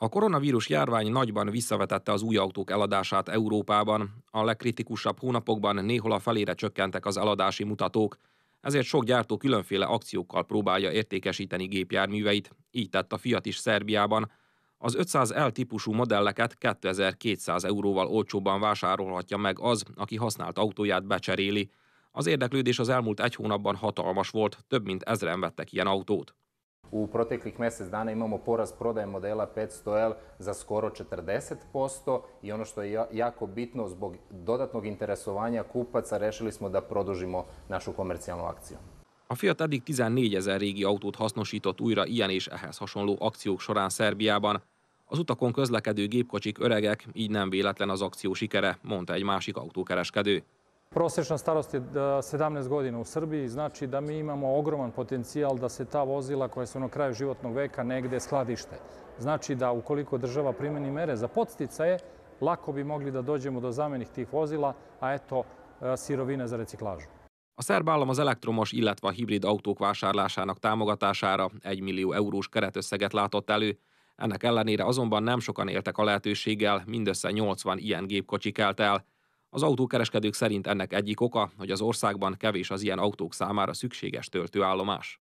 A koronavírus járvány nagyban visszavetette az új autók eladását Európában. A legkritikusabb hónapokban néhol a felére csökkentek az eladási mutatók, ezért sok gyártó különféle akciókkal próbálja értékesíteni gépjárműveit, így tett a Fiat is Szerbiában. Az 500 L típusú modelleket 2200 euróval olcsóbban vásárolhatja meg az, aki használt autóját becseréli. Az érdeklődés az elmúlt egy hónapban hatalmas volt, több mint ezren vettek ilyen autót. U proteklih mjesec dana imamo poraz prodaje modela 500L za skoro 40% i ono što je jako bitno, zbog dodatnog interesovanja kupaca rešili smo da produžimo našu komercijalnu akciju. A Fiat eddig 14 ezer régi autót hasznosított újra ilyen és ehhez hasonló akciók során Szerbiában. Az utakon közlekedő gépkocsik öregek, így nem véletlen az akció sikere, mondta egy másik autókereskedő. Prosečna starost je 17 e, godina u Srbiji, znači da mi imamo ogroman potencijal da se ta vozila koja su na kraju životnog veka negde skladište. Znači da ukoliko država primeni mere za podsticaje, lako bi mogli da dođemo do zamenih tih vozila, a eto, e, szirovine za reciklázsu. A szerb állam az elektromos, illetve a hibrid autók vásárlásának támogatására 1 millió eurós keretösszeget látott elő. Ennek ellenére azonban nem sokan éltek a lehetőséggel, mindössze 80 ilyen gépkocsik kelt el. Az autókereskedők szerint ennek egyik oka, hogy az országban kevés az ilyen autók számára szükséges töltőállomás.